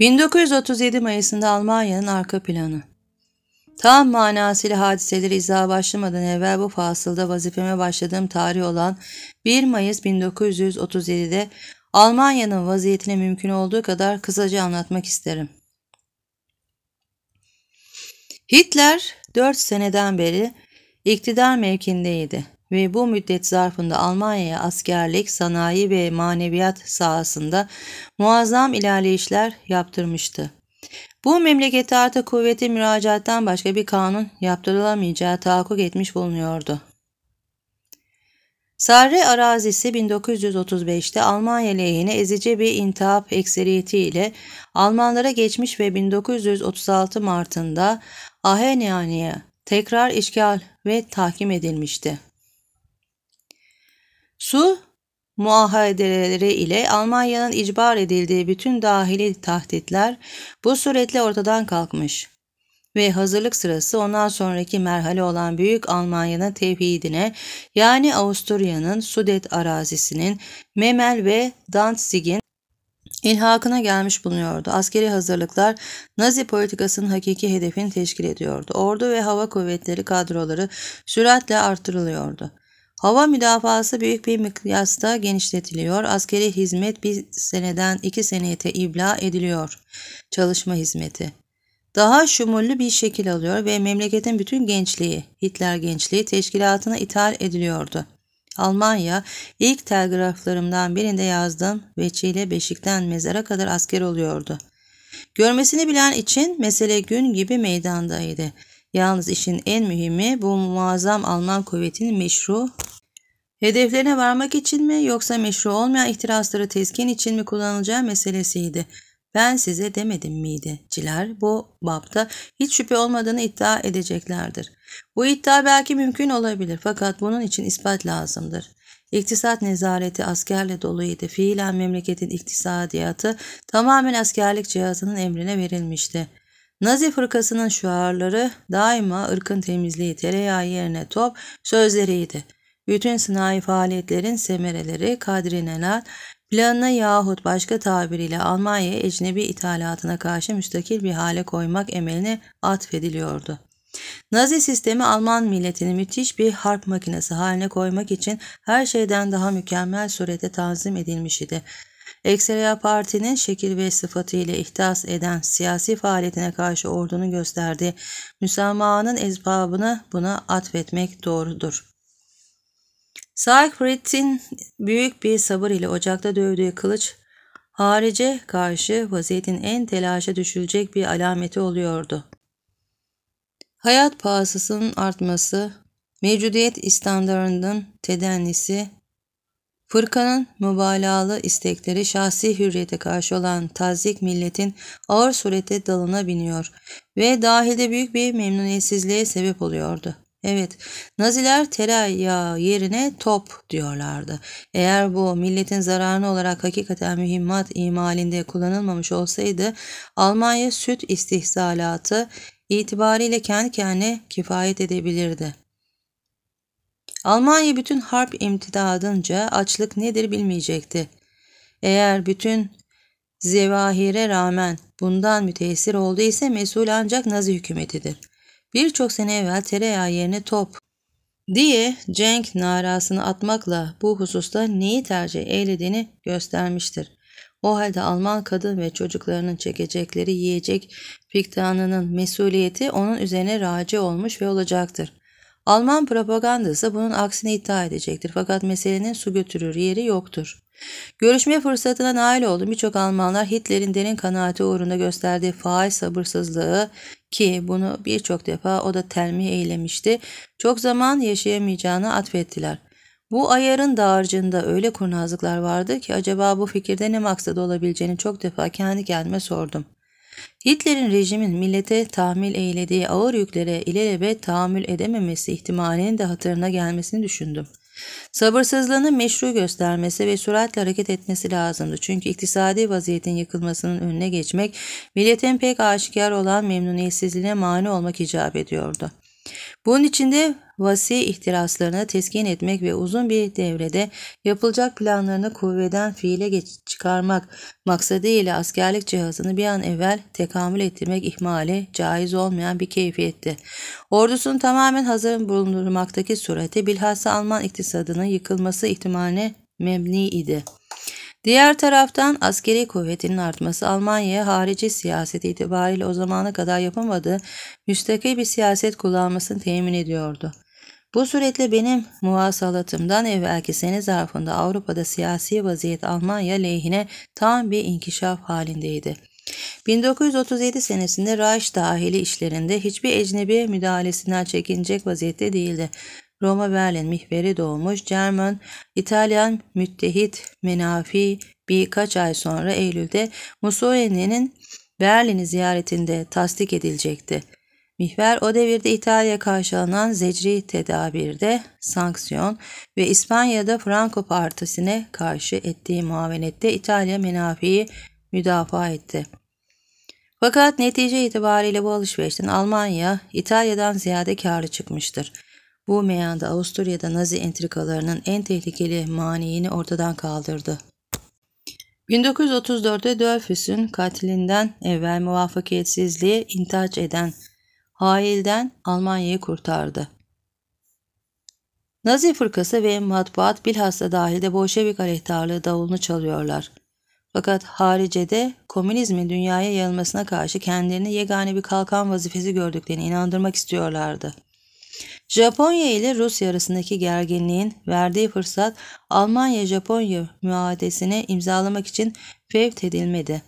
1937 Mayıs'ında Almanya'nın arka planı. Tam manasıyla hadiseleri izah başlamadan evvel bu fasılda vazifeme başladığım tarih olan 1 Mayıs 1937'de Almanya'nın vaziyetini mümkün olduğu kadar kısaca anlatmak isterim. Hitler 4 seneden beri iktidar mevkindeydi ve bu müddet zarfında Almanya'ya askerlik, sanayi ve maneviyat sahasında muazzam ilerleyişler yaptırmıştı. Bu memlekete artık kuvveti müracaattan başka bir kanun yaptırılamayacağı tahakkuk etmiş bulunuyordu. Sarre arazisi 1935'te Almanya lehine ezici bir intihap ekseriyetiyle Almanlara geçmiş ve 1936 Mart'ında Ahenyani'ye tekrar işgal ve tahkim edilmişti. Su muahadeleri ile Almanya'nın icbar edildiği bütün dahili tahditler bu suretle ortadan kalkmış ve hazırlık sırası ondan sonraki merhale olan Büyük Almanya'nın tevhidine yani Avusturya'nın Sudet arazisinin Memel ve Danzig'in ilhakına gelmiş bulunuyordu. Askeri hazırlıklar Nazi politikasının hakiki hedefini teşkil ediyordu. Ordu ve hava kuvvetleri kadroları süratle artırılıyordu. Hava müdafası büyük bir miktarda genişletiliyor. Askeri hizmet bir seneden iki seneye ibla ediliyor. Çalışma hizmeti. Daha şumullü bir şekil alıyor ve memleketin bütün gençliği, Hitler gençliği teşkilatına ithal ediliyordu. Almanya ilk telgraflarımdan birinde yazdım ve Beşik'ten mezara kadar asker oluyordu. Görmesini bilen için mesele gün gibi meydandaydı. Yalnız işin en mühimi bu muazzam Alman kuvvetinin meşru hedeflerine varmak için mi yoksa meşru olmayan ihtirasları teskin için mi kullanılacağı meselesiydi. Ben size demedim miydi? Ciler bu bapta hiç şüphe olmadığını iddia edeceklerdir. Bu iddia belki mümkün olabilir fakat bunun için ispat lazımdır. İktisat nezareti askerle doluydu. Fiilen memleketin iktisadiyatı tamamen askerlik cihazının emrine verilmişti. Nazi fırkasının şuarları daima ırkın temizliği tereyağı yerine top sözleriydi. Bütün sınai faaliyetlerin semereleri Kadri Nenal planına yahut başka tabiriyle Almanya'ya ecnebi ithalatına karşı müstakil bir hale koymak emeline atfediliyordu. Nazi sistemi Alman milletini müthiş bir harp makinesi haline koymak için her şeyden daha mükemmel surette tanzim edilmiş idi. Ekseriya Parti'nin şekil ve sıfatı ile ihdas eden siyasi faaliyetine karşı ordunu gösterdi. Müsamahanın ezbabını buna atfetmek doğrudur. Siegfried'in büyük bir sabır ile ocakta dövdüğü kılıç harice karşı vaziyetin en telaşa düşülecek bir alameti oluyordu. Hayat pahasının artması, mevcudiyet standartının tedennisi, Fırkanın mübalağalı istekleri şahsi hürriyete karşı olan tazik milletin ağır surette dalına biniyor ve dahilde büyük bir memnuniyetsizliğe sebep oluyordu. Evet, Naziler tereyağı yerine top diyorlardı. Eğer bu milletin zararını olarak hakikaten mühimmat imalinde kullanılmamış olsaydı Almanya süt istihsalatı itibariyle kendi kendine kifayet edebilirdi. Almanya bütün harp imtidadınca açlık nedir bilmeyecekti. Eğer bütün zevahire rağmen bundan müteessir oldu ise mesul ancak Nazi hükümetidir. Birçok sene evvel tereyağı yerine top diye cenk narasını atmakla bu hususta neyi tercih eylediğini göstermiştir. O halde Alman kadın ve çocuklarının çekecekleri yiyecek piktanının mesuliyeti onun üzerine raci olmuş ve olacaktır. Alman propagandası bunun aksini iddia edecektir fakat meselenin su götürür yeri yoktur. Görüşme fırsatına nail oldum. Birçok Almanlar Hitler'in derin kanaati uğrunda gösterdiği faal sabırsızlığı ki bunu birçok defa o da telmih eylemişti. Çok zaman yaşayamayacağını atfettiler. Bu ayarın dağarcığında öyle kurnazlıklar vardı ki acaba bu fikirde ne maksada olabileceğini çok defa kendi kendime sordum. Hitler'in rejimin millete tahmil eylediği ağır yüklere ilelebet tahammül edememesi ihtimalinin de hatırına gelmesini düşündüm. Sabırsızlığını meşru göstermesi ve süratle hareket etmesi lazımdı. Çünkü iktisadi vaziyetin yıkılmasının önüne geçmek, milletin pek aşikar olan memnuniyetsizliğine mani olmak icap ediyordu. Bunun için de vasi ihtiraslarını teskin etmek ve uzun bir devrede yapılacak planlarını kuvveden fiile geç çıkarmak maksadıyla askerlik cihazını bir an evvel tekamül ettirmek ihmali caiz olmayan bir keyfiyetti. Ordusunu tamamen hazır bulundurmaktaki sureti bilhassa Alman iktisadının yıkılması ihtimaline mebni idi.'' Diğer taraftan askeri kuvvetinin artması Almanya'ya harici siyaset itibariyle o zamana kadar yapamadığı müstakil bir siyaset kullanmasını temin ediyordu. Bu suretle benim muhasalatımdan evvelki sene zarfında Avrupa'da siyasi vaziyet Almanya lehine tam bir inkişaf halindeydi. 1937 senesinde Reich dahili işlerinde hiçbir ecnebi müdahalesinden çekinecek vaziyette değildi. Roma Berlin mihveri doğmuş German İtalyan müttehit menafi birkaç ay sonra Eylül'de Mussolini'nin Berlin'i ziyaretinde tasdik edilecekti. Mihver o devirde İtalya karşılanan zecri tedabirde sanksiyon ve İspanya'da Franco Partisi'ne karşı ettiği muavenette İtalya menafiyi müdafaa etti. Fakat netice itibariyle bu alışverişten Almanya İtalya'dan ziyade karlı çıkmıştır. Bu meyanda Avusturya'da Nazi entrikalarının en tehlikeli maniğini ortadan kaldırdı. 1934'te Dölfüs'ün katilinden evvel muvaffakiyetsizliğe intihac eden hailden Almanya'yı kurtardı. Nazi fırkası ve matbuat bilhassa dahilde Bolşevik aleyhtarlığı davulunu çalıyorlar. Fakat haricede komünizmin dünyaya yayılmasına karşı kendilerini yegane bir kalkan vazifesi gördüklerini inandırmak istiyorlardı. Japonya ile Rusya arasındaki gerginliğin verdiği fırsat Almanya-Japonya müadesini imzalamak için fevt edilmedi.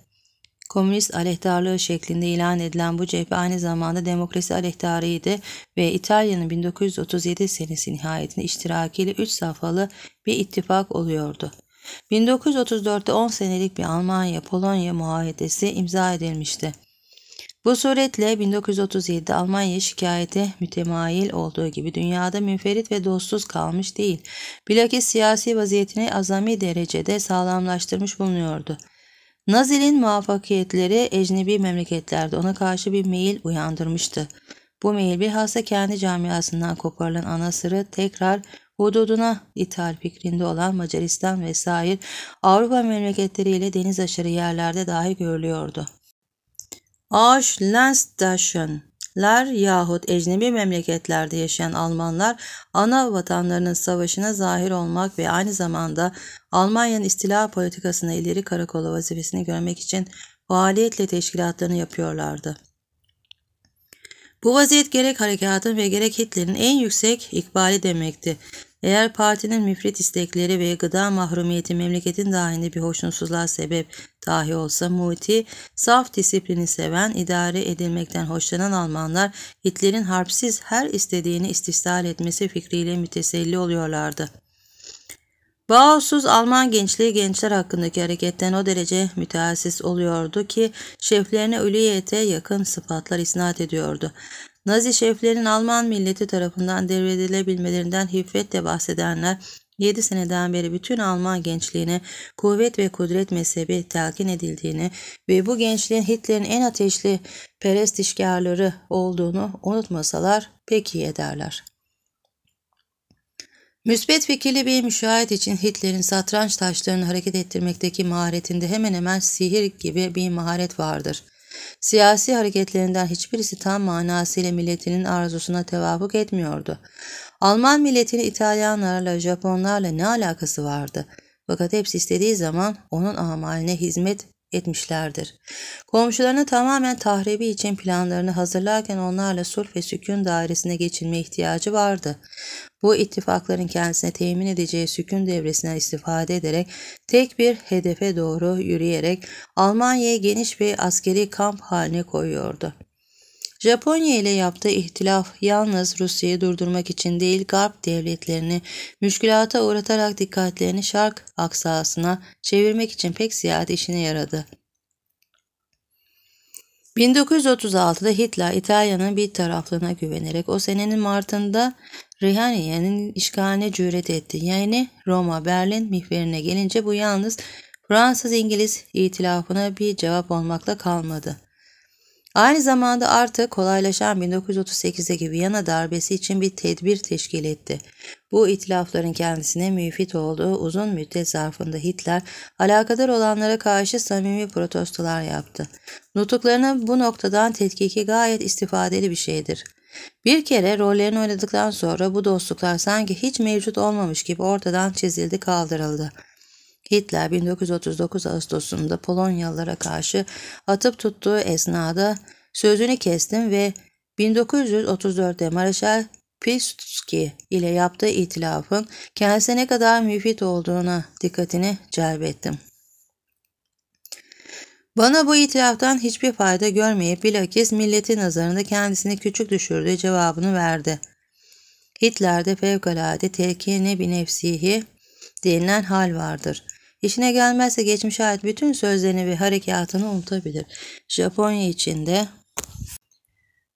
Komünist aleyhtarlığı şeklinde ilan edilen bu cephe aynı zamanda demokrasi aleyhtarıydı ve İtalya'nın 1937 senesi nihayetinde iştirakiyle 3 safhalı bir ittifak oluyordu. 1934'te 10 senelik bir Almanya-Polonya muahedesi imza edilmişti. Bu suretle 1937 Almanya şikayeti mütemayil olduğu gibi dünyada münferit ve dostsuz kalmış değil, bilakis siyasi vaziyetini azami derecede sağlamlaştırmış bulunuyordu. Nazilin muvaffakiyetleri ecnebi memleketlerde ona karşı bir meyil uyandırmıştı. Bu meyil bilhassa kendi camiasından koparılan anasırı tekrar hududuna ithal fikrinde olan Macaristan vesair Avrupa memleketleriyle deniz aşırı yerlerde dahi görülüyordu. Auslandstaşınlar yahut ecnebi memleketlerde yaşayan Almanlar ana vatanlarının savaşına zahir olmak ve aynı zamanda Almanya'nın istila politikasına ileri karakolu vazifesini görmek için faaliyetle teşkilatlarını yapıyorlardı. Bu vaziyet gerek harekatın ve gerek Hitler'in en yüksek ikbali demekti. Eğer partinin müfrit istekleri ve gıda mahrumiyeti memleketin dahilinde bir hoşnutsuzluğa sebep dahi olsa Muti, saf disiplini seven, idare edilmekten hoşlanan Almanlar Hitler'in harpsiz her istediğini istihsal etmesi fikriyle müteselli oluyorlardı. Bağımsız Alman gençliği gençler hakkındaki hareketten o derece müteassis oluyordu ki şeflerine üliyete yakın sıfatlar isnat ediyordu. Nazi şeflerin Alman milleti tarafından devredilebilmelerinden hifretle bahsedenler 7 seneden beri bütün Alman gençliğine kuvvet ve kudret mezhebi telkin edildiğini ve bu gençliğin Hitler'in en ateşli perest işgarları olduğunu unutmasalar pek iyi ederler. Müsbet fikirli bir müşahit için Hitler'in satranç taşlarını hareket ettirmekteki maharetinde hemen hemen sihir gibi bir maharet vardır.'' Siyasi hareketlerinden hiçbirisi tam manasıyla milletinin arzusuna tevafuk etmiyordu. Alman milletini İtalyanlarla, Japonlarla ne alakası vardı? Fakat hepsi istediği zaman onun amaline hizmet etmişlerdir. Komşularını tamamen tahribi için planlarını hazırlarken onlarla sulh ve sükun dairesine geçilme ihtiyacı vardı. Bu ittifakların kendisine temin edeceği sükun devresinden istifade ederek tek bir hedefe doğru yürüyerek Almanya'yı geniş bir askeri kamp haline koyuyordu. Japonya ile yaptığı ihtilaf yalnız Rusya'yı durdurmak için değil Garp devletlerini müşkülata uğratarak dikkatlerini şark aksasına çevirmek için pek ziyade işine yaradı. 1936'da Hitler İtalya'nın bir taraflığına güvenerek o senenin Mart'ında Rihaniye'nin işgaline cüret etti. Yani Roma, Berlin mihverine gelince bu yalnız Fransız-İngiliz itilafına bir cevap olmakla kalmadı. Aynı zamanda artık kolaylaşan 1938'deki Viyana darbesi için bir tedbir teşkil etti. Bu itilafların kendisine müfit olduğu uzun müddet zarfında Hitler alakadar olanlara karşı samimi protestolar yaptı. Nutuklarının bu noktadan tetkiki gayet istifadeli bir şeydir. Bir kere rollerini oynadıktan sonra bu dostluklar sanki hiç mevcut olmamış gibi ortadan çizildi kaldırıldı. Hitler 1939 Ağustos'unda Polonyalılara karşı atıp tuttuğu esnada sözünü kestim ve 1934'te Mareşal Pilsudski ile yaptığı itilafın kendisine ne kadar müfit olduğuna dikkatini celbettim. Bana bu itiraftan hiçbir fayda görmeyip bilakis milletin nazarında kendisini küçük düşürdüğü cevabını verdi. Hitler'de fevkalade telkine bir nefsihi denilen hal vardır.'' İşine gelmezse geçmişe ait bütün sözlerini ve harekatını unutabilir. Japonya içinde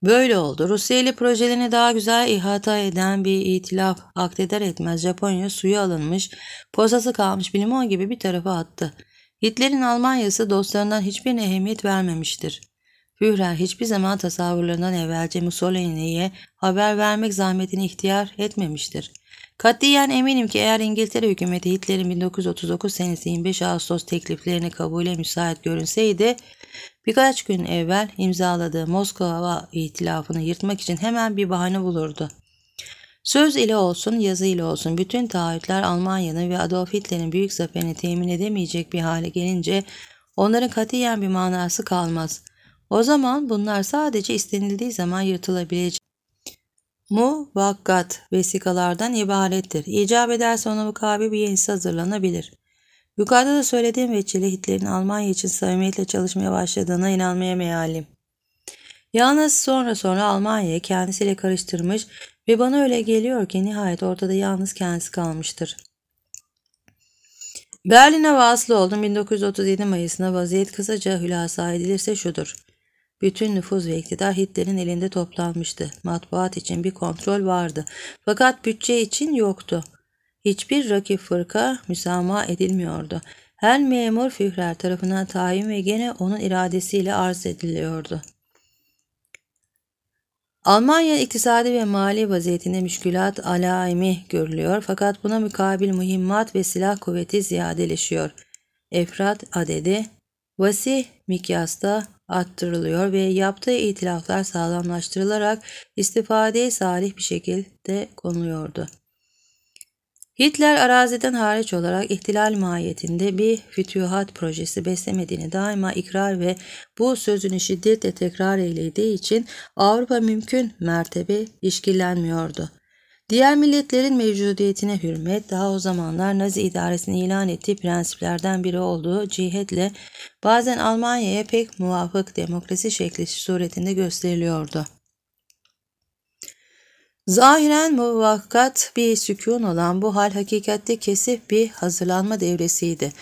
Böyle oldu. Rusya ile projelerini daha güzel ihata eden bir itilaf akteder etmez Japonya suyu alınmış, posası kalmış bir limon gibi bir tarafa attı. Hitler'in Almanya'sı dostlarından hiçbirine ehemmiyet vermemiştir. Führer hiçbir zaman tasavvurlarından evvelce Mussolini'ye haber vermek zahmetini ihtiyar etmemiştir. Katiyen eminim ki eğer İngiltere hükümeti Hitler'in 1939 senesi 25 Ağustos tekliflerini kabule müsait görünseydi birkaç gün evvel imzaladığı Moskova İtilafını yırtmak için hemen bir bahane bulurdu. Söz ile olsun, yazı ile olsun bütün taahhütler Almanya'nın ve Adolf Hitler'in büyük zaferini temin edemeyecek bir hale gelince onların katiyen bir manası kalmaz. O zaman bunlar sadece istenildiği zaman yırtılabilecek muvakkat vesikalardan ibarettir. İcap ederse ona mukabil bir yenisi hazırlanabilir. Yukarıda da söylediğim veçile Hitler'in Almanya için samimiyetle çalışmaya başladığına inanmaya mealim. Yalnız sonra sonra Almanya'yı kendisiyle karıştırmış ve bana öyle geliyor ki nihayet ortada yalnız kendisi kalmıştır. Berlin'e vasıl oldum. 1937 Mayıs'ına vaziyet kısaca hülasa edilirse şudur. Bütün nüfuz ve iktidar Hitler'in elinde toplanmıştı. Matbuat için bir kontrol vardı. Fakat bütçe için yoktu. Hiçbir rakip fırka müsamaha edilmiyordu. Her memur Führer tarafından tayin ve gene onun iradesiyle arz ediliyordu. Almanya iktisadi ve mali vaziyetinde müşkülat alaimi görülüyor fakat buna mukabil mühimmat ve silah kuvveti ziyadeleşiyor. Efrat adedi, Vasi mikyasta arttırılıyor ve yaptığı itilaflar sağlamlaştırılarak istifadeye salih bir şekilde konuluyordu. Hitler araziden hariç olarak ihtilal mahiyetinde bir fütühat projesi beslemediğini daima ikrar ve bu sözünü şiddetle tekrar eylediği için Avrupa mümkün mertebe işkillenmiyordu. Diğer milletlerin mevcudiyetine hürmet daha o zamanlar Nazi idaresini ilan ettiği prensiplerden biri olduğu cihetle bazen Almanya'ya pek muvafık demokrasi şekli suretinde gösteriliyordu. Zahiren muvakkat bir sükun olan bu hal hakikatte kesif bir hazırlanma devresiydi.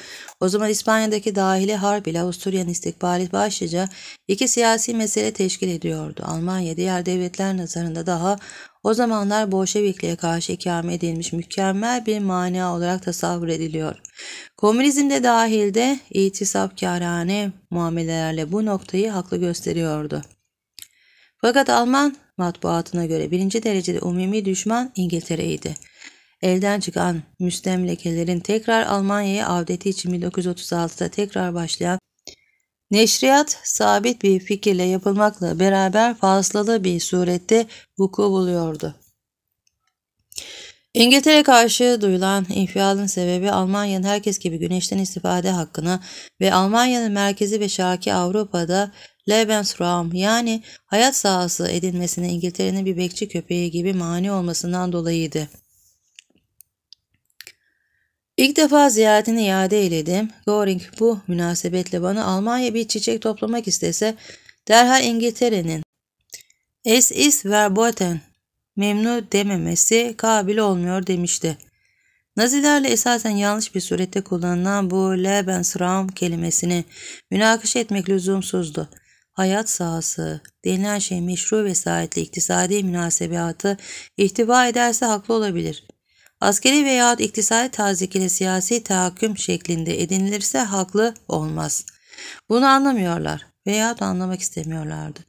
O zaman İspanya'daki dahili harp ile Avusturya'nın istikbali başlıca iki siyasi mesele teşkil ediyordu. Almanya diğer devletler nazarında daha o zamanlar Bolşevikliğe karşı ikame edilmiş mükemmel bir mania olarak tasavvur ediliyor. Komünizm de dahil de itisapkârâne muamelelerle bu noktayı haklı gösteriyordu. Fakat Alman matbuatına göre birinci derecede umumi düşman İngiltere'ydi. Elden çıkan müstemlekelerin tekrar Almanya'ya avdeti için 1936'da tekrar başlayan Neşriyat sabit bir fikirle yapılmakla beraber fazlalı bir surette vuku buluyordu. İngiltere karşı duyulan infialın sebebi Almanya'nın herkes gibi güneşten istifade hakkını ve Almanya'nın merkezi ve şarkı Avrupa'da Lebensraum yani hayat sahası edilmesine İngiltere'nin bir bekçi köpeği gibi mani olmasından dolayıydı. İlk defa ziyaretini iade eyledim. Göring bu münasebetle bana Almanya bir çiçek toplamak istese derhal İngiltere'nin es is verboten memnun dememesi kabil olmuyor demişti. Nazilerle esasen yanlış bir surette kullanılan bu Lebensraum kelimesini münakaşa etmek lüzumsuzdu. Hayat sahası denilen şey meşru vesayetle iktisadi münasebatı ihtiva ederse haklı olabilir.'' Askeri veya iktisadi tazik siyasi tahakküm şeklinde edinilirse haklı olmaz. Bunu anlamıyorlar veya da anlamak istemiyorlardı.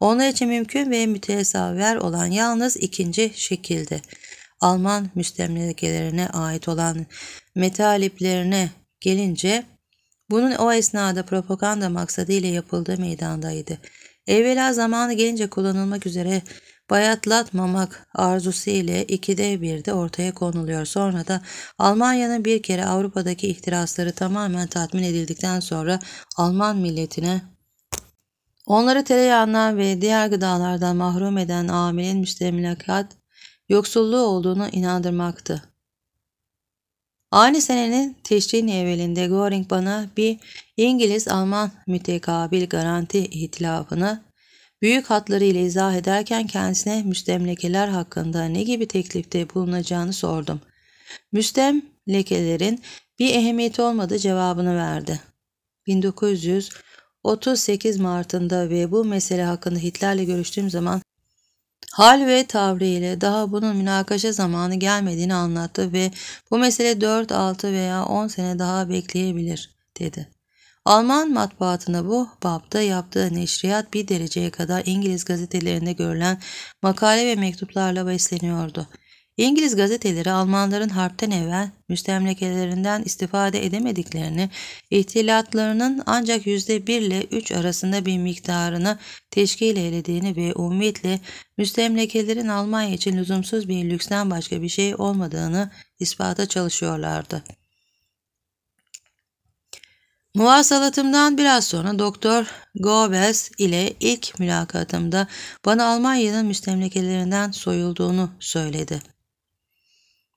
Onlar için mümkün ve mütesaver olan yalnız ikinci şekilde. Alman müstemlekelerine ait olan metaliplerine gelince bunun o esnada propaganda maksadıyla yapıldığı meydandaydı. Evvela zamanı gelince kullanılmak üzere bayatlatmamak arzusu ile ikide birde ortaya konuluyor. Sonra da Almanya'nın bir kere Avrupa'daki ihtirasları tamamen tatmin edildikten sonra Alman milletine onları tereyağından ve diğer gıdalardan mahrum eden amilin müştemilakat yoksulluğu olduğunu inandırmaktı. Aynı senenin teşrin evvelinde Göring bana bir İngiliz-Alman mütekabil garanti ihtilafını büyük hatlarıyla izah ederken kendisine müstemlekeler hakkında ne gibi teklifte bulunacağını sordum. Müstemlekelerin bir ehemmiyeti olmadığı cevabını verdi. 1938 Mart'ında ve bu mesele hakkında Hitler'le görüştüğüm zaman hal ve tavrıyla daha bunun münakaşa zamanı gelmediğini anlattı ve bu mesele 4, 6 veya 10 sene daha bekleyebilir dedi. Alman matbaatına bu babda yaptığı neşriyat bir dereceye kadar İngiliz gazetelerinde görülen makale ve mektuplarla besleniyordu. İngiliz gazeteleri Almanların harpten evvel müstemlekelerinden istifade edemediklerini, ihtilatlarının ancak %1 ile 3 arasında bir miktarını teşkil eylediğini ve umvitle müstemlekelerin Almanya için lüzumsuz bir lüksten başka bir şey olmadığını ispata çalışıyorlardı. Muvasalatımdan biraz sonra Doktor Goebbels ile ilk mülakatımda bana Almanya'nın müstemlekelerinden soyulduğunu söyledi.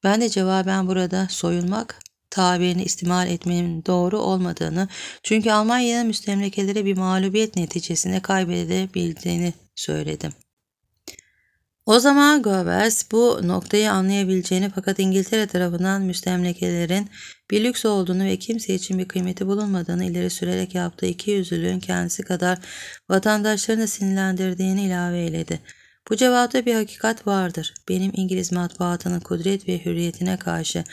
Ben de cevaben burada soyulmak tabirini istimal etmenin doğru olmadığını çünkü Almanya'nın müstemlekeleri bir mağlubiyet neticesinde kaybedebildiğini söyledim. O zaman Goebbels bu noktayı anlayabileceğini fakat İngiltere tarafından müstemlekelerin bir lüks olduğunu ve kimse için bir kıymeti bulunmadığını ileri sürerek yaptığı iki yüzlülüğün kendisi kadar vatandaşlarını sinirlendirdiğini ilave eyledi. Bu cevapta bir hakikat vardır. Benim İngiliz matbaatının kudret ve hürriyetine karşı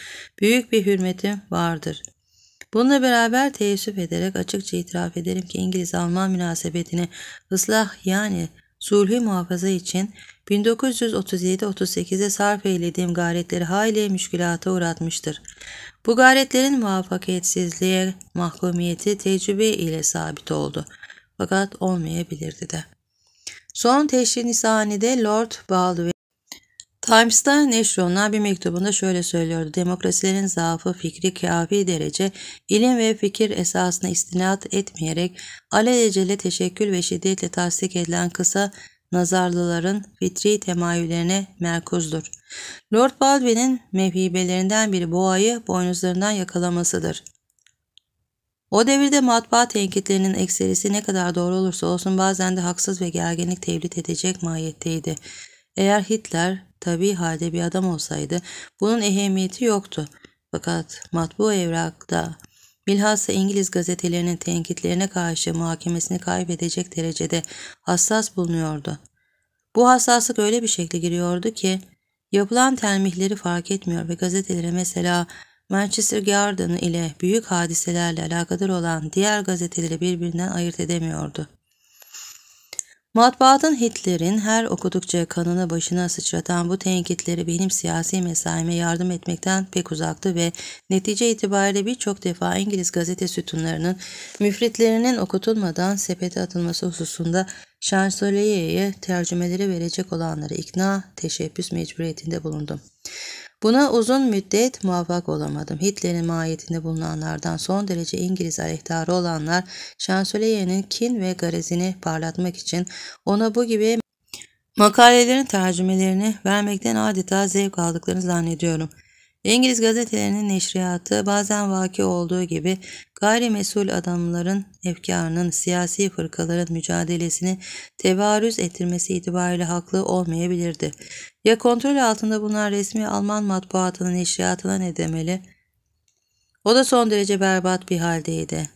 büyük bir hürmetim vardır. Bununla beraber teessüf ederek açıkça itiraf ederim ki İngiliz-Alman münasebetini ıslah yani sulhü muhafaza için 1937-38'de sarf eylediğim gayretleri hayli müşkülata uğratmıştır. Bu gayretlerin muvaffakiyetsizliğe mahkumiyeti tecrübe ile sabit oldu. Fakat olmayabilirdi de. Son teşhir nisanide Lord Baldwin Times'ta Neşron'a bir mektubunda şöyle söylüyordu. Demokrasilerin zaafı fikri kafi derece ilim ve fikir esasına istinat etmeyerek alelacele teşekkür ve şiddetle tasdik edilen kısa nazarlıların fitri temayüllerine merkuzdur. Lord Baldwin'in mevhibelerinden biri boğayı boynuzlarından yakalamasıdır. O devirde matbaa tenkitlerinin ekserisi ne kadar doğru olursa olsun bazen de haksız ve gerginlik tevlit edecek mahiyetteydi. Eğer Hitler tabi halde bir adam olsaydı bunun ehemmiyeti yoktu. Fakat matbu evrakta Bilhassa İngiliz gazetelerinin tenkitlerine karşı muhakemesini kaybedecek derecede hassas bulunuyordu. Bu hassaslık öyle bir şekle giriyordu ki yapılan telmihleri fark etmiyor ve gazetelere mesela Manchester Garden ile büyük hadiselerle alakadar olan diğer gazeteleri birbirinden ayırt edemiyordu. Matbaatın Hitler'in her okudukça kanını başına sıçratan bu tenkitleri benim siyasi mesaime yardım etmekten pek uzaktı ve netice itibariyle birçok defa İngiliz gazete sütunlarının müfritlerinin okutulmadan sepete atılması hususunda şansölyeye tercümeleri verecek olanları ikna, teşebbüs mecburiyetinde bulundum. Buna uzun müddet muvaffak olamadım. Hitler'in mahiyetinde bulunanlardan son derece İngiliz aleyhtarı olanlar şansölyenin kin ve garezini parlatmak için ona bu gibi makalelerin tercümelerini vermekten adeta zevk aldıklarını zannediyorum.'' İngiliz gazetelerinin neşriyatı bazen vaki olduğu gibi gayri mesul adamların efkarının siyasi fırkaların mücadelesini tebarüz ettirmesi itibariyle haklı olmayabilirdi. Ya kontrol altında bulunan resmi Alman matbuatının neşriyatına ne demeli? O da son derece berbat bir haldeydi.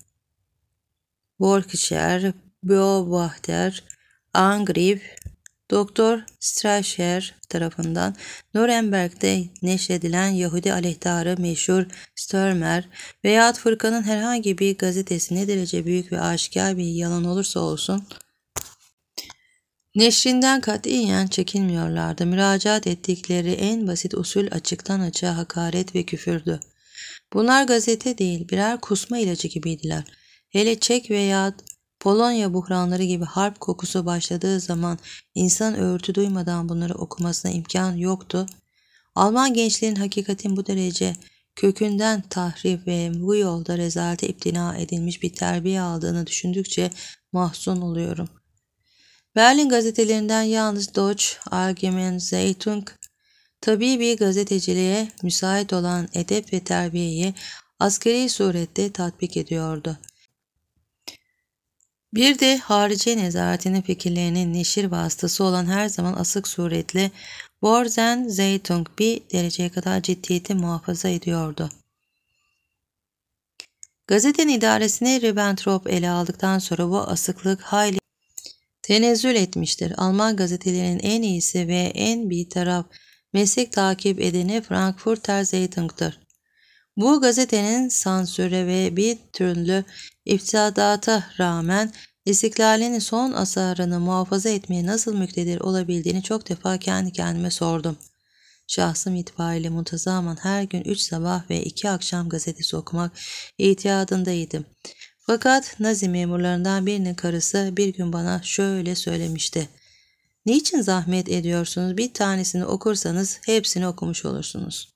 Worcestershire, Beobahter, Angriff, Doktor Strasher, tarafından Nuremberg'de neşredilen Yahudi aleyhtarı meşhur Störmer veya fırkanın herhangi bir gazetesi ne derece büyük ve aşikar bir yalan olursa olsun Neşrinden katiyen çekinmiyorlardı. Müracaat ettikleri en basit usul açıktan açığa hakaret ve küfürdü. Bunlar gazete değil birer kusma ilacı gibiydiler. Hele Çek veya Polonya buhranları gibi harp kokusu başladığı zaman insan örtü duymadan bunları okumasına imkan yoktu. Alman gençliğin hakikatin bu derece kökünden tahrip ve bu yolda rezalete iptina edilmiş bir terbiye aldığını düşündükçe mahzun oluyorum. Berlin gazetelerinden yalnız Deutsch Allgemeine Zeitung tabii bir gazeteciliğe müsait olan edep ve terbiyeyi askeri surette tatbik ediyordu. Bir de harici nezaretinin fikirlerinin neşir vasıtası olan her zaman asık suretle Borzen Zeytung bir dereceye kadar ciddiyeti muhafaza ediyordu. Gazetenin idaresini Ribbentrop ele aldıktan sonra bu asıklık hayli tenezzül etmiştir. Alman gazetelerinin en iyisi ve en bir taraf meslek takip edeni Frankfurter Zeitung'dur. Bu gazetenin sansüre ve bir türlü ifsadata rağmen istiklalin son asarını muhafaza etmeye nasıl müktedir olabildiğini çok defa kendi kendime sordum. Şahsım itibariyle muntazaman her gün üç sabah ve iki akşam gazetesi okumak ihtiyadındaydım. Fakat Nazi memurlarından birinin karısı bir gün bana şöyle söylemişti. Niçin zahmet ediyorsunuz? Bir tanesini okursanız hepsini okumuş olursunuz.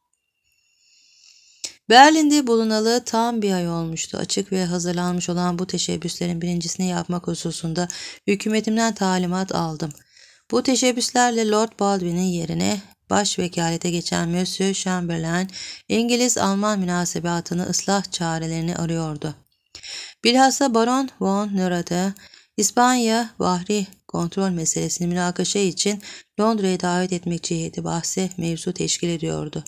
Berlin'de bulunalı tam bir ay olmuştu. Açık ve hazırlanmış olan bu teşebbüslerin birincisini yapmak hususunda hükümetimden talimat aldım. Bu teşebbüslerle Lord Baldwin'in yerine baş vekalete geçen Monsieur Chamberlain, İngiliz-Alman münasebatını ıslah çarelerini arıyordu. Bilhassa Baron von Neurath'e İspanya Bahri kontrol meselesini münakaşa için Londra'ya davet etmek ciheti bahse mevzu teşkil ediyordu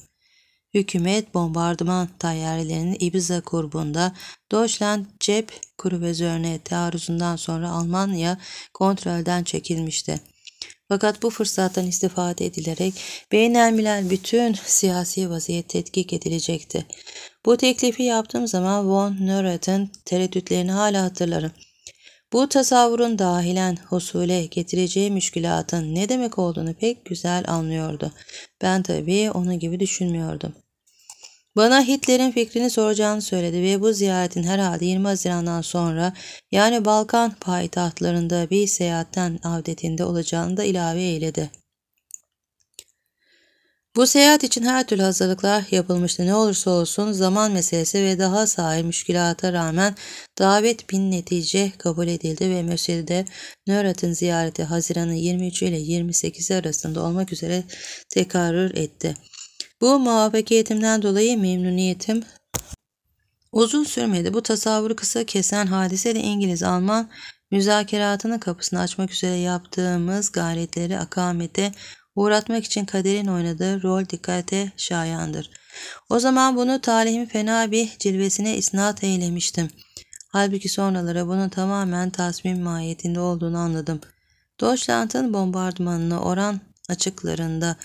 hükümet bombardıman tayyarelerinin Ibiza kurbunda Deutschland cep kruvazörüne taarruzundan sonra Almanya kontrolden çekilmişti. Fakat bu fırsattan istifade edilerek beynelmiler bütün siyasi vaziyet tetkik edilecekti. Bu teklifi yaptığım zaman von Nöret'in tereddütlerini hala hatırlarım. Bu tasavvurun dahilen husule getireceği müşkülatın ne demek olduğunu pek güzel anlıyordu. Ben tabii onun gibi düşünmüyordum. Bana Hitler'in fikrini soracağını söyledi ve bu ziyaretin herhalde 20 Haziran'dan sonra yani Balkan payitahtlarında bir seyahatten avdetinde olacağını da ilave eyledi. Bu seyahat için her türlü hazırlıklar yapılmıştı. Ne olursa olsun zaman meselesi ve daha sahil müşkilata rağmen davet bin netice kabul edildi ve Mösir'de Nörat'ın ziyareti Haziran'ın 23 ile 28 arasında olmak üzere tekrar etti. Bu muvaffakiyetimden dolayı memnuniyetim. Uzun sürmedi bu tasavvuru kısa kesen hadise İngiliz-Alman müzakeratının kapısını açmak üzere yaptığımız gayretleri akamete uğratmak için kaderin oynadığı rol dikkate şayandır. O zaman bunu talihin fena bir cilvesine isnat eylemiştim. Halbuki sonralara bunun tamamen tasmin mahiyetinde olduğunu anladım. Deutschland'ın bombardımanına oran açıklarında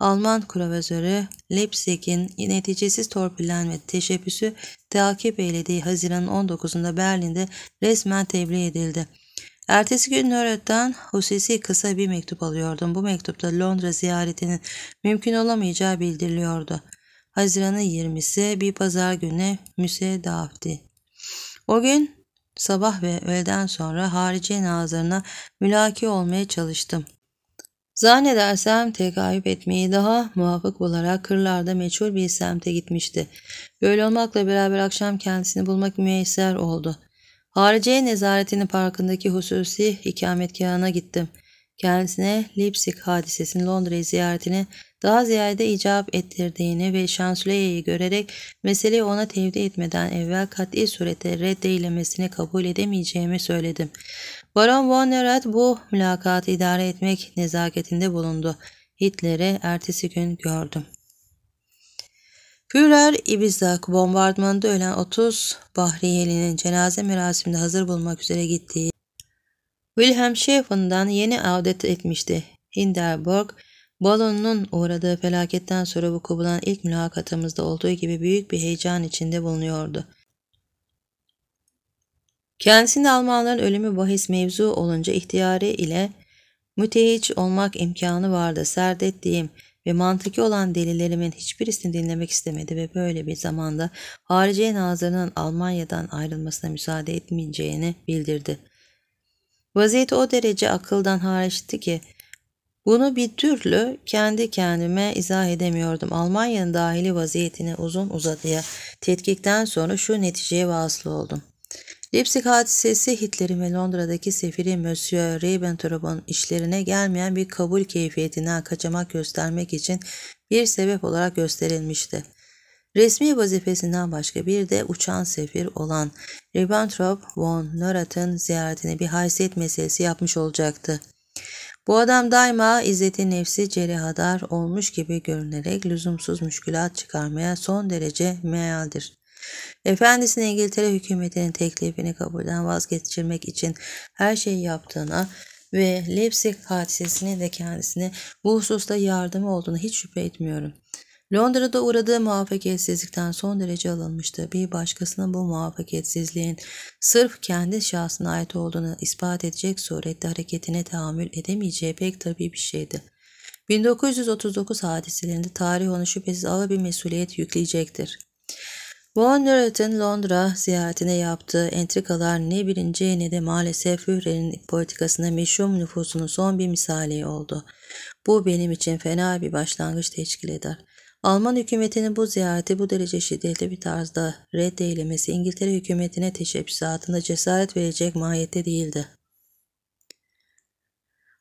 Alman kuravazörü Leipzig'in neticesiz torpillenme teşebbüsü takip eylediği Haziran 19'unda Berlin'de resmen tebliğ edildi. Ertesi gün Nöret'ten hususi kısa bir mektup alıyordum. Bu mektupta Londra ziyaretinin mümkün olamayacağı bildiriliyordu. Haziran'ın 20'si bir pazar günü müse dağıftı. O gün sabah ve öğleden sonra harici nazarına mülaki olmaya çalıştım. Zannedersem tekayüp etmeyi daha muvafık olarak kırlarda meçhul bir semte gitmişti. Böyle olmakla beraber akşam kendisini bulmak müyesser oldu. Hariciye nezaretinin parkındaki hususi ikametgahına gittim. Kendisine Leipzig hadisesinin Londra'yı ziyaretini daha ziyade icap ettirdiğini ve şansölyeyi görerek meseleyi ona tevdi etmeden evvel kat'i surette reddeylemesini kabul edemeyeceğimi söyledim. Baron von der Neurath bu mülakatı idare etmek nezaketinde bulundu. Hitler'i ertesi gün gördüm. Führer İbizak bombardımanında ölen 30 Bahriyeli'nin cenaze merasiminde hazır bulmak üzere gittiği Wilhelm Schäfen'dan yeni avdet etmişti. Hindenburg, balonunun uğradığı felaketten sonra bu bulan ilk mülakatımızda olduğu gibi büyük bir heyecan içinde bulunuyordu. Kendisinde Almanların ölümü bahis mevzu olunca ihtiyarı ile mütehiç olmak imkanı vardı. Serdettiğim ve mantıki olan delillerimin hiçbirisini dinlemek istemedi ve böyle bir zamanda Hariciye Nazırı'nın Almanya'dan ayrılmasına müsaade etmeyeceğini bildirdi. Vaziyet o derece akıldan hariçti ki bunu bir türlü kendi kendime izah edemiyordum. Almanya'nın dahili vaziyetini uzun uzadıya tetkikten sonra şu neticeye vasıl oldum. Leipzig hadisesi Hitler'in ve Londra'daki sefiri Monsieur Ribbentrop'un işlerine gelmeyen bir kabul keyfiyetine kaçamak göstermek için bir sebep olarak gösterilmişti. Resmi vazifesinden başka bir de uçan sefir olan Ribbentrop von Norat'ın ziyaretine bir haysiyet meselesi yapmış olacaktı. Bu adam daima izzeti nefsi cerehadar olmuş gibi görünerek lüzumsuz müşkülat çıkarmaya son derece mealdir. Efendisini İngiltere hükümetinin teklifini kabulden vazgeçirmek için her şeyi yaptığına ve Leipzig hadisesini de kendisine bu hususta yardım olduğunu hiç şüphe etmiyorum. Londra'da uğradığı muvaffakiyetsizlikten son derece alınmıştı. Bir başkasına bu muvaffakiyetsizliğin sırf kendi şahsına ait olduğunu ispat edecek surette hareketine tahammül edemeyeceği pek tabii bir şeydi. 1939 hadiselerinde tarih onu şüphesiz ağır bir mesuliyet yükleyecektir. Von Neurath'ın Londra ziyaretine yaptığı entrikalar ne birinci ne de maalesef Führer'in politikasına meşhum nüfusunun son bir misali oldu. Bu benim için fena bir başlangıç teşkil eder. Alman hükümetinin bu ziyareti bu derece şiddetli bir tarzda reddeylemesi İngiltere hükümetine altında cesaret verecek mahiyette değildi.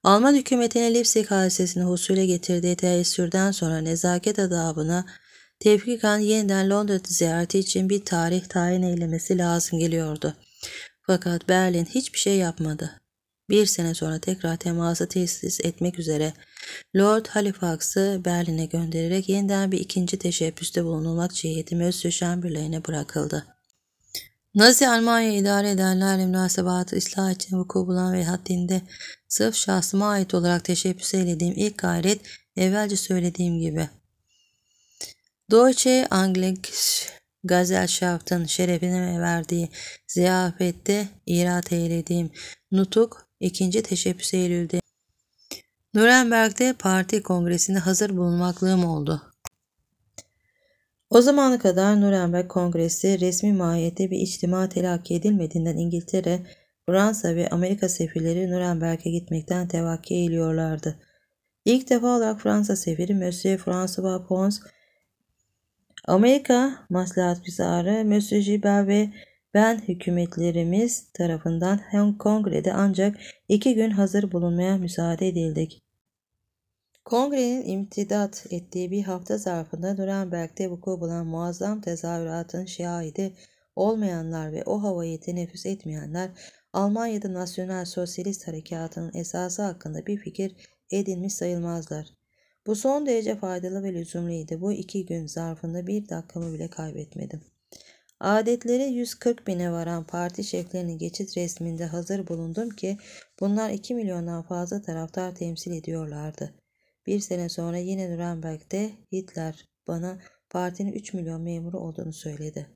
Alman hükümetine Leipzig hadisesini husule getirdiği teessürden sonra nezaket adabına Tevfikan yeniden Londra ziyareti için bir tarih tayin eylemesi lazım geliyordu. Fakat Berlin hiçbir şey yapmadı. Bir sene sonra tekrar teması tesis etmek üzere Lord Halifax'ı Berlin'e göndererek yeniden bir ikinci teşebbüste bulunulmak cihetimi Öztürk Şambirley'ine bırakıldı. Nazi Almanya idare edenlerle münasebatı ıslah için vuku bulan ve haddinde sırf şahsıma ait olarak teşebbüs eylediğim ilk gayret evvelce söylediğim gibi Deutsche Anglische Gesellschaft'ın şerefine verdiği ziyafette irat eylediğim nutuk 2. teşebbüs Eylül'de Nuremberg'de parti kongresinde hazır bulunmaklığım oldu. O zamana kadar Nuremberg Kongresi resmi mahiyette bir içtima telakki edilmediğinden İngiltere, Fransa ve Amerika sefirleri Nuremberg'e gitmekten tevakki eğiliyorlardı. İlk defa olarak Fransa sefiri Monsieur François Pons Amerika Maslahatgüzarı Monsieur Gilbert ve ben hükümetlerimiz tarafından Hong kongrede ancak iki gün hazır bulunmaya müsaade edildik. Kongrenin imtidat ettiği bir hafta zarfında Nürnberg'de vuku bulan muazzam tezahüratın şahidi olmayanlar ve o havayı teneffüs etmeyenler Almanya'da Nasyonel Sosyalist Harekatı'nın esası hakkında bir fikir edinmiş sayılmazlar. Bu son derece faydalı ve lüzumluydu. Bu iki gün zarfında bir dakikamı bile kaybetmedim. Adetlere 140 bine varan parti şeflerinin geçit resminde hazır bulundum ki bunlar 2 milyondan fazla taraftar temsil ediyorlardı. Bir sene sonra yine Nürnberg'de Hitler bana partinin 3 milyon memuru olduğunu söyledi.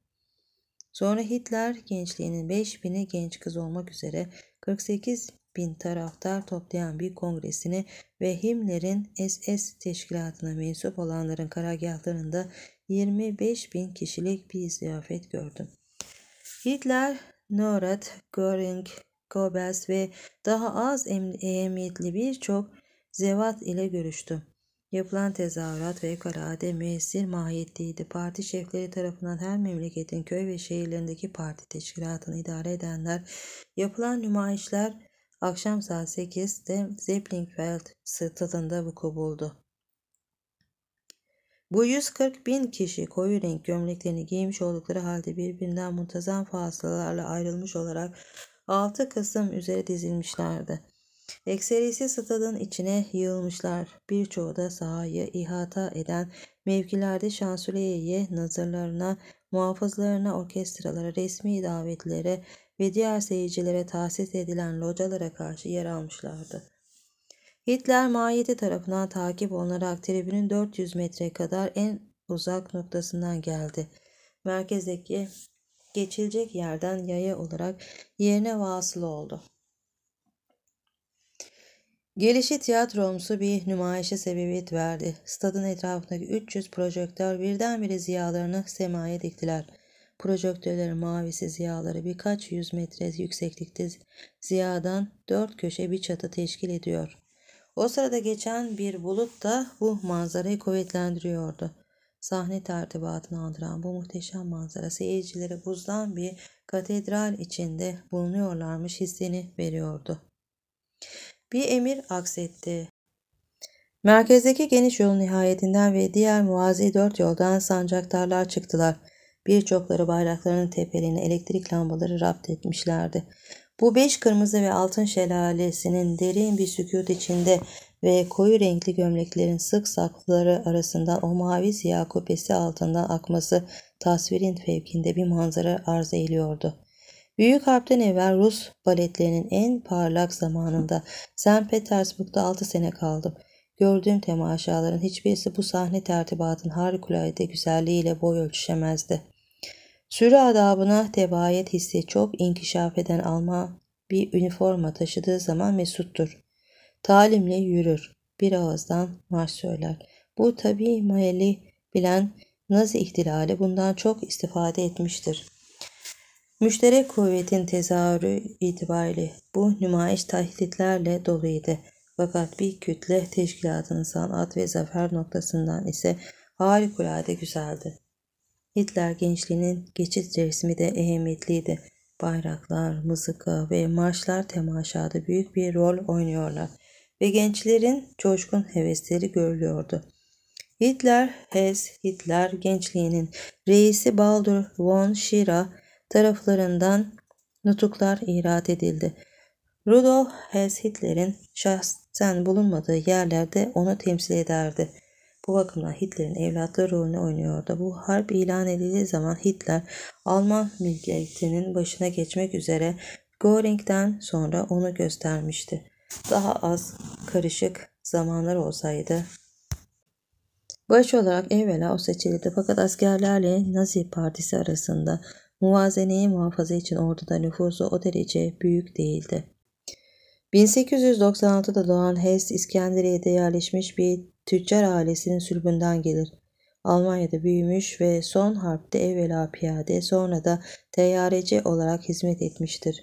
Sonra Hitler gençliğinin 5000'i genç kız olmak üzere 48 bin taraftar toplayan bir kongresini ve Himmler'in SS teşkilatına mensup olanların karargahlarında 25 bin kişilik bir ziyafet gördüm. Hitler, Norat, Göring, Goebbels ve daha az emniyetli birçok zevat ile görüştüm. Yapılan tezahürat ve karade müessir mahiyetliydi. Parti şefleri tarafından her memleketin köy ve şehirlerindeki parti teşkilatını idare edenler, yapılan nümayişler Akşam saat 8'de Zepplinfeld stadında vuku buldu. Bu 140 bin kişi koyu renk gömleklerini giymiş oldukları halde birbirinden muntazam fasılalarla ayrılmış olarak 6 Kasım üzere dizilmişlerdi. Ekserisi stadın içine yığılmışlar. Birçoğu da sahayı ihata eden mevkilerde şansölyeye, nazırlarına, muhafızlarına, orkestralara, resmi davetlere ve diğer seyircilere tahsis edilen localara karşı yer almışlardı. Hitler mahiyeti tarafından takip olunarak tribünün 400 metre kadar en uzak noktasından geldi. Merkezdeki geçilecek yerden yaya olarak yerine vasıl oldu. Gelişi tiyatromsu bir nümayişe sebebiyet verdi. Stadın etrafındaki 300 projektör birdenbire ziyalarını semaya diktiler.'' Projektörlerin mavisi ziyaları birkaç yüz metre yükseklikte ziyadan dört köşe bir çatı teşkil ediyor. O sırada geçen bir bulut da bu manzarayı kuvvetlendiriyordu. Sahne tertibatını andıran bu muhteşem manzara seyircilere buzdan bir katedral içinde bulunuyorlarmış hissini veriyordu. Bir emir aksetti. Merkezdeki geniş yolun nihayetinden ve diğer muazi dört yoldan sancaktarlar çıktılar. Birçokları bayraklarının tepelerine elektrik lambaları rapt etmişlerdi. Bu beş kırmızı ve altın şelalesinin derin bir sükut içinde ve koyu renkli gömleklerin sık sakları arasından o mavi siyah kupesi altından akması tasvirin fevkinde bir manzara arz ediyordu. Büyük harpten evvel Rus baletlerinin en parlak zamanında St. Petersburg'da 6 sene kaldım. Gördüğüm temaşaların hiçbirisi bu sahne tertibatın harikulade güzelliğiyle boy ölçüşemezdi. Sürü adabına tevayet hissi çok inkişaf eden alma bir üniforma taşıdığı zaman mesuttur. Talimle yürür, bir ağızdan marş söyler. Bu tabi mayeli bilen Nazi ihtilali bundan çok istifade etmiştir. Müşterek kuvvetin tezahürü itibariyle bu nümayiş tahditlerle doluydu. Fakat bir kütle teşkilatının sanat ve zafer noktasından ise harikulade güzeldi. Hitler gençliğinin geçit resmi de ehemmiyetliydi. Bayraklar, mızıka ve marşlar temaşada büyük bir rol oynuyorlar ve gençlerin coşkun hevesleri görülüyordu. Hitler, Hez, Hitler gençliğinin reisi Baldur von Schira taraflarından nutuklar irat edildi. Rudolf Hess Hitler'in şahsen bulunmadığı yerlerde onu temsil ederdi. Bu bakımdan Hitler'in evlatlar rolünü oynuyordu. Bu harp ilan edildiği zaman Hitler Alman milletinin başına geçmek üzere Göring'den sonra onu göstermişti. Daha az karışık zamanlar olsaydı Baş olarak evvela o seçildi fakat askerlerle Nazi Partisi arasında muvazeneyi muhafaza için orduda nüfusu o derece büyük değildi. 1896'da doğan Hess, İskenderiye'de yerleşmiş bir Tüccar ailesinin sülbünden gelir. Almanya'da büyümüş ve son harpte evvela piyade sonra da teyyareci olarak hizmet etmiştir.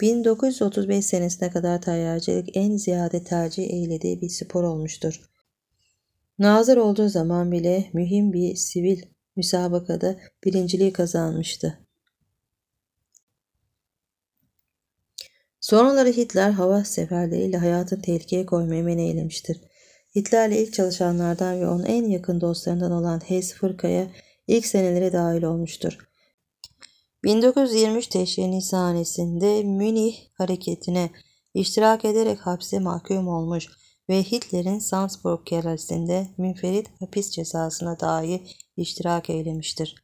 1935 senesine kadar tayyarcılık en ziyade tercih eylediği bir spor olmuştur. Nazır olduğu zaman bile mühim bir sivil müsabakada birinciliği kazanmıştı. Sonraları Hitler hava seferleriyle hayatını tehlikeye koymayı meneylemiştir. Hitler'le ilk çalışanlardan ve onun en yakın dostlarından olan Hess Fırka'ya ilk senelere dahil olmuştur. 1923 teşhirinin sahnesinde Münih hareketine iştirak ederek hapse mahkum olmuş ve Hitler'in Salzburg kerasinde münferit hapis cezasına dahi iştirak eylemiştir.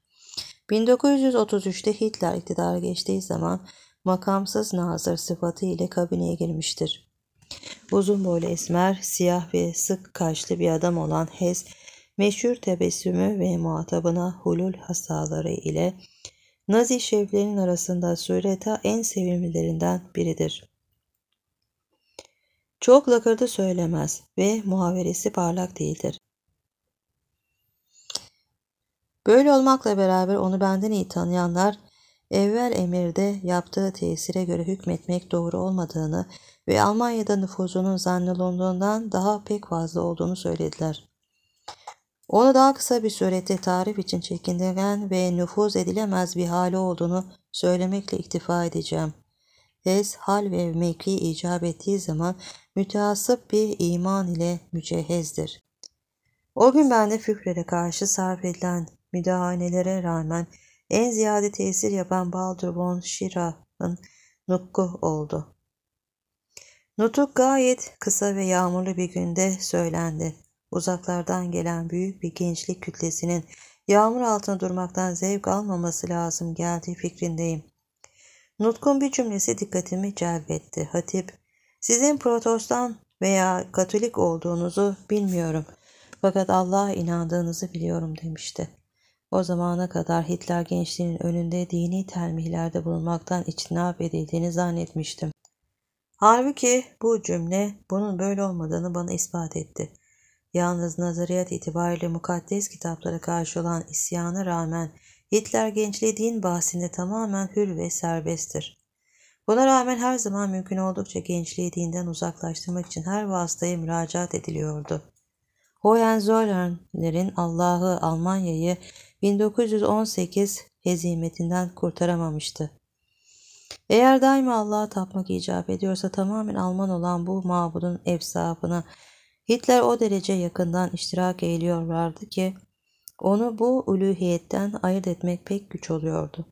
1933'te Hitler iktidara geçtiği zaman makamsız nazır sıfatı ile kabineye girmiştir. Uzun boylu esmer, siyah ve sık kaşlı bir adam olan Hez, meşhur tebessümü ve muhatabına hulul hasaları ile Nazi şeflerin arasında Sureta en sevimlilerinden biridir. Çok lakırdı söylemez ve muhaveresi parlak değildir. Böyle olmakla beraber onu benden iyi tanıyanlar evvel emirde yaptığı tesire göre hükmetmek doğru olmadığını ve Almanya'da nüfuzunun zannolunduğundan daha pek fazla olduğunu söylediler. Onu daha kısa bir surette tarif için çekindiren ve nüfuz edilemez bir hali olduğunu söylemekle iktifa edeceğim. Hes hal ve mevki icap ettiği zaman müteasıp bir iman ile mücehezdir. O gün ben de führere karşı sarf edilen müdahalelere rağmen en ziyade tesir yapan Baldur von Schirach'ın nutku oldu. Nutuk gayet kısa ve yağmurlu bir günde söylendi. Uzaklardan gelen büyük bir gençlik kütlesinin yağmur altında durmaktan zevk almaması lazım geldiği fikrindeyim. Nutkun bir cümlesi dikkatimi celbetti. Hatip, sizin protostan veya katolik olduğunuzu bilmiyorum. Fakat Allah'a inandığınızı biliyorum demişti. O zamana kadar Hitler gençliğinin önünde dini telmihlerde bulunmaktan içtinap edildiğini zannetmiştim. Halbuki bu cümle bunun böyle olmadığını bana ispat etti. Yalnız nazariyat itibariyle mukaddes kitaplara karşı olan isyana rağmen Hitler gençliği din bahsinde tamamen hür ve serbesttir. Buna rağmen her zaman mümkün oldukça gençliği dinden uzaklaştırmak için her vasıtaya müracaat ediliyordu. Hohenzollernlerin Allah'ı, Almanya'yı 1918 hezimetinden kurtaramamıştı. Eğer daima Allah'a tapmak icap ediyorsa tamamen Alman olan bu mabudun efsafına Hitler o derece yakından iştirak eğiliyorlardı ki onu bu uluhiyetten ayırt etmek pek güç oluyordu.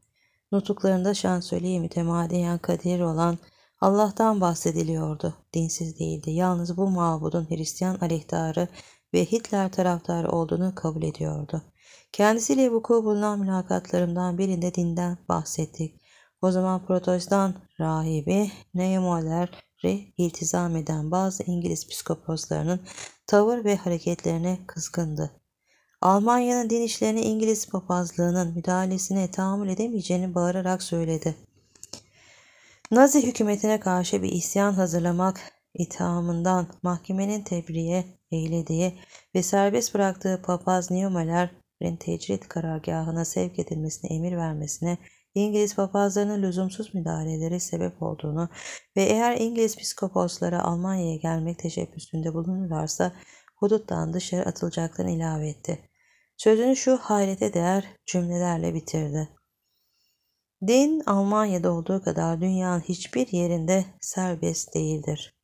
Nutuklarında şansölyeyi mütemadiyen kadir olan Allah'tan bahsediliyordu. Dinsiz değildi. Yalnız bu mabudun Hristiyan aleyhtarı ve Hitler taraftarı olduğunu kabul ediyordu. Kendisiyle vuku bulunan mülakatlarımdan birinde dinden bahsettik. O zaman protestan rahibi Neymoller'i iltizam eden bazı İngiliz psikoposlarının tavır ve hareketlerine kızgındı. Almanya'nın din işlerini İngiliz papazlığının müdahalesine tahammül edemeyeceğini bağırarak söyledi. Nazi hükümetine karşı bir isyan hazırlamak ithamından mahkemenin tebriğe eylediği ve serbest bıraktığı papaz Neumaller tecrit karargahına sevk edilmesine emir vermesine İngiliz papazlarının lüzumsuz müdahaleleri sebep olduğunu ve eğer İngiliz psikoposları Almanya'ya gelmek teşebbüsünde bulunurlarsa huduttan dışarı atılacaklarını ilave etti. Sözünü şu hayrete değer cümlelerle bitirdi. Din Almanya'da olduğu kadar dünyanın hiçbir yerinde serbest değildir.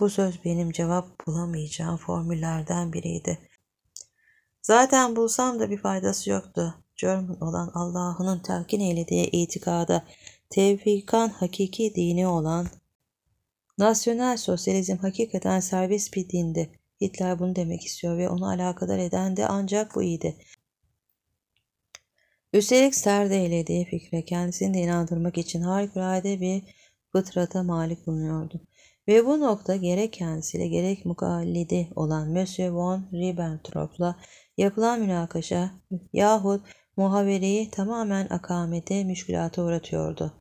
Bu söz benim cevap bulamayacağım formüllerden biriydi. Zaten bulsam da bir faydası yoktu. German olan Allah'ının telkin eylediği itikada tevfikan hakiki dini olan nasyonel sosyalizm hakikaten serbest bir dindi. Hitler bunu demek istiyor ve onu alakadar eden de ancak bu iyiydi. Üstelik serde eylediği fikre kendisini de inandırmak için harikulade bir fıtrata malik bulunuyordu. Ve bu nokta gerek kendisiyle gerek mukallidi olan Monsieur von Ribbentrop'la Yapılan münakaşa yahut muhabereyi tamamen akamete müşkülata uğratıyordu.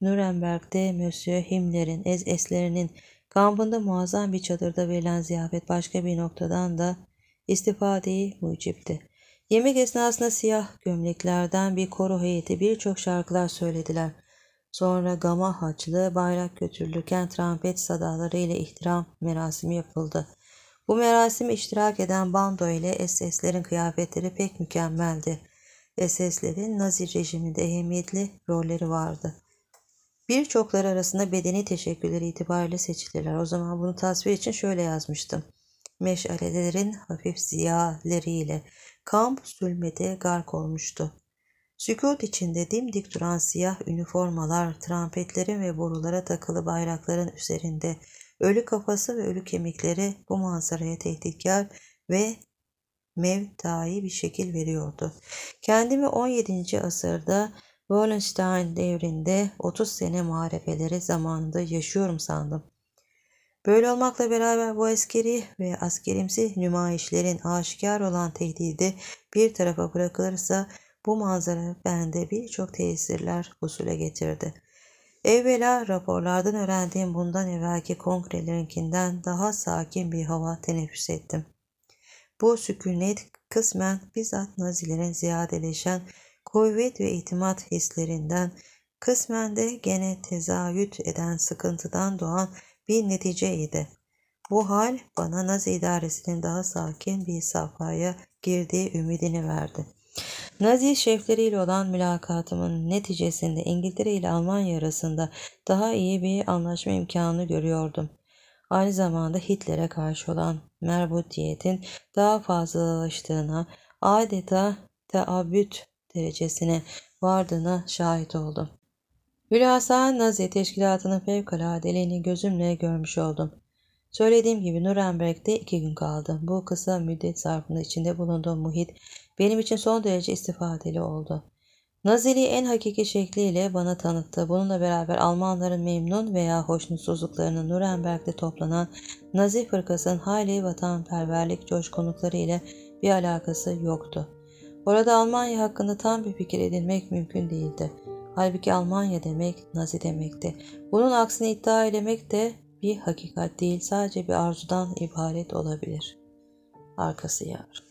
Nuremberg'de Monsieur Himmler'in ez eslerinin kampında muazzam bir çadırda verilen ziyafet başka bir noktadan da istifadeyi mucipti. Yemek esnasında siyah gömleklerden bir koro heyeti birçok şarkılar söylediler. Sonra gama haçlı bayrak götürülürken trompet sadaları ile ihtiram merasimi yapıldı. Bu merasime iştirak eden bando ile SS'lerin kıyafetleri pek mükemmeldi. SS'lerin Nazi rejiminde ehemmiyetli rolleri vardı. Birçokları arasında bedeni teşekkürleri itibariyle seçildiler. O zaman bunu tasvir için şöyle yazmıştım. Meşalelerin hafif ziyaleriyle kamp zulmede gark olmuştu. Sükut içinde dimdik duran siyah üniformalar, trampetlerin ve borulara takılı bayrakların üzerinde Ölü kafası ve ölü kemikleri bu manzaraya tehditkar ve mevtai bir şekil veriyordu. Kendimi 17. asırda Wallenstein devrinde 30 sene marefeleri zamanında yaşıyorum sandım. Böyle olmakla beraber bu askeri ve askerimsi nümayişlerin aşikar olan tehdidi bir tarafa bırakılırsa bu manzara bende birçok tesirler husule getirdi. Evvela raporlardan öğrendiğim bundan evvelki kongrelerinkinden daha sakin bir hava teneffüs ettim. Bu sükunet kısmen bizzat Nazilerin ziyadeleşen kuvvet ve itimat hislerinden, kısmen de gene tezahüt eden sıkıntıdan doğan bir neticeydi. Bu hal bana Nazi idaresinin daha sakin bir safhaya girdiği ümidini verdi.'' Nazi şefleriyle olan mülakatımın neticesinde İngiltere ile Almanya arasında daha iyi bir anlaşma imkanını görüyordum. Aynı zamanda Hitler'e karşı olan merbutiyetin daha fazlalaştığına, adeta teabüt derecesine vardığına şahit oldum. Hülasa Nazi teşkilatının fevkaladeliğini gözümle görmüş oldum. Söylediğim gibi Nuremberg'de iki gün kaldım. Bu kısa müddet zarfında içinde bulunduğum muhit benim için son derece istifadeli oldu. Nazili'yi en hakiki şekliyle bana tanıttı. Bununla beraber Almanların memnun veya hoşnutsuzluklarını Nuremberg'de toplanan Nazi fırkasının hali vatanperverlik coşkunlukları ile bir alakası yoktu. Orada Almanya hakkında tam bir fikir edinmek mümkün değildi. Halbuki Almanya demek Nazi demekti. Bunun aksini iddia etmek de bir hakikat değil sadece bir arzudan ibaret olabilir. Arkası yar.